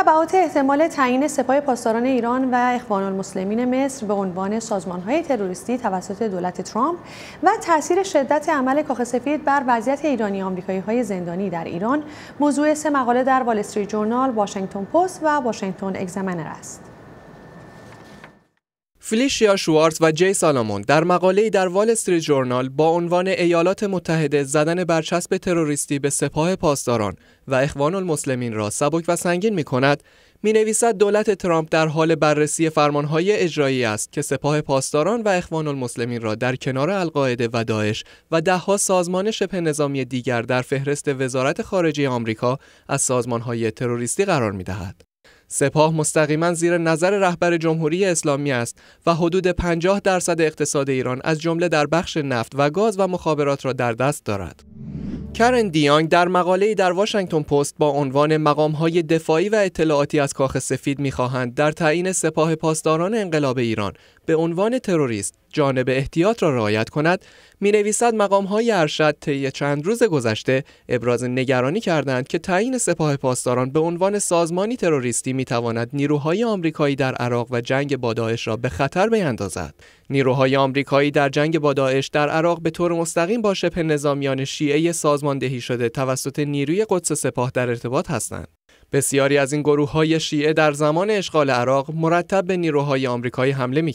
تبعات احتمال تعیین سپاه پاسداران ایران و اخوان المسلمین مصر به عنوان سازمانهای تروریستی توسط دولت ترامپ و تاثیر شدت عمل کاخ سفید بر وضعیت ایرانی آمریکایی های زندانی در ایران موضوع سه مقاله در والستری جورنال، واشنگتن پست و واشنگتن اگزمنر است. فلیشیا شوارتز و جی سالامون در مقاله‌ای در وال استریت جورنال با عنوان ایالات متحده زدن برچسب تروریستی به سپاه پاسداران و اخوان المسلمین را سبک و سنگین می کند، می نویسد دولت ترامپ در حال بررسی فرمانهای اجرایی است که سپاه پاسداران و اخوان المسلمین را در کنار القاعده و داعش و دهها سازمان شبه نظامی دیگر در فهرست وزارت خارجه آمریکا از سازمانهای تروریستی قرار می سپاه مستقیما زیر نظر رهبر جمهوری اسلامی است و حدود 50 درصد اقتصاد ایران از جمله در بخش نفت و گاز و مخابرات را در دست دارد. کرن دیانگ در مقاله در واشنگتن پست با عنوان مقام های دفاعی و اطلاعاتی از کاخ سفید میخواهند در تعیین سپاه پاسداران انقلاب ایران به عنوان تروریست جانب احتیاط را رعایت کند می نویسد مقام های ارشد طی چند روز گذشته ابراز نگرانی کردند که تعیین سپاه پاسداران به عنوان سازمانی تروریستی می تواند نیروهای آمریکایی در عراق و جنگ با داعش را به خطر بیندازد نیروهای آمریکایی در جنگ با داعش در عراق به طور مستقیم با شبه نظامیان شیعه سازماندهی شده توسط نیروی قدس سپاه در ارتباط هستند. بسیاری از این گروه های شیعه در زمان اشغال عراق مرتب به نیروهای آمریکایی حمله می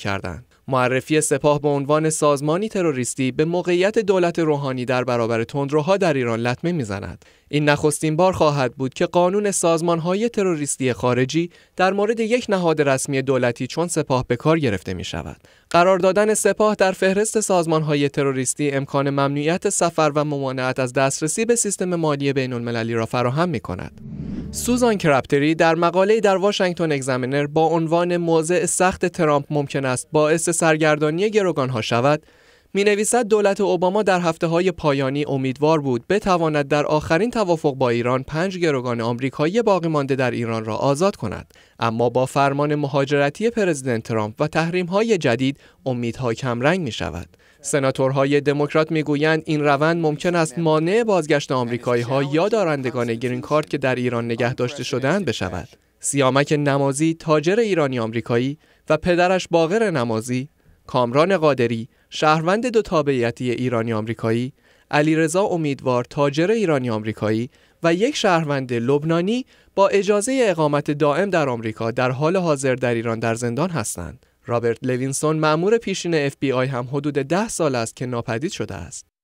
معرفی سپاه به عنوان سازمانی تروریستی به موقعیت دولت روحانی در برابر تندروها در ایران لطمه میزند این نخستین بار خواهد بود که قانون سازمانهای تروریستی خارجی در مورد یک نهاد رسمی دولتی چون سپاه به کار گرفته می شود. قرار دادن سپاه در فهرست سازمانهای تروریستی امکان ممنوعیت سفر و ممانعت از دسترسی به سیستم مالی بین المللی را فراهم می کند. سوزان کرپتری در مقاله در واشنگتن اگزمینر با عنوان موضع سخت ترامپ ممکن است باعث سرگردانی گروگان ها شود می نویسد دولت اوباما در هفته های پایانی امیدوار بود بتواند در آخرین توافق با ایران پنج گروگان آمریکایی باقی مانده در ایران را آزاد کند اما با فرمان مهاجرتی پرزیدنت ترامپ و تحریم های جدید امیدها کمرنگ می شود سناتورهای دموکرات میگویند این روند ممکن است مانع بازگشت آمریکایی ها یا دارندگان گرین کارت که در ایران نگه داشته شدهاند بشود سیامک نمازی تاجر ایرانی آمریکایی و پدرش باقر نمازی کامران قادری شهروند دو تابعیتی ایرانی آمریکایی علیرضا امیدوار تاجر ایرانی آمریکایی و یک شهروند لبنانی با اجازه اقامت دائم در آمریکا در حال حاضر در ایران در زندان هستند. رابرت لوینسون مأمور پیشین FBI هم حدود ده سال است که ناپدید شده است.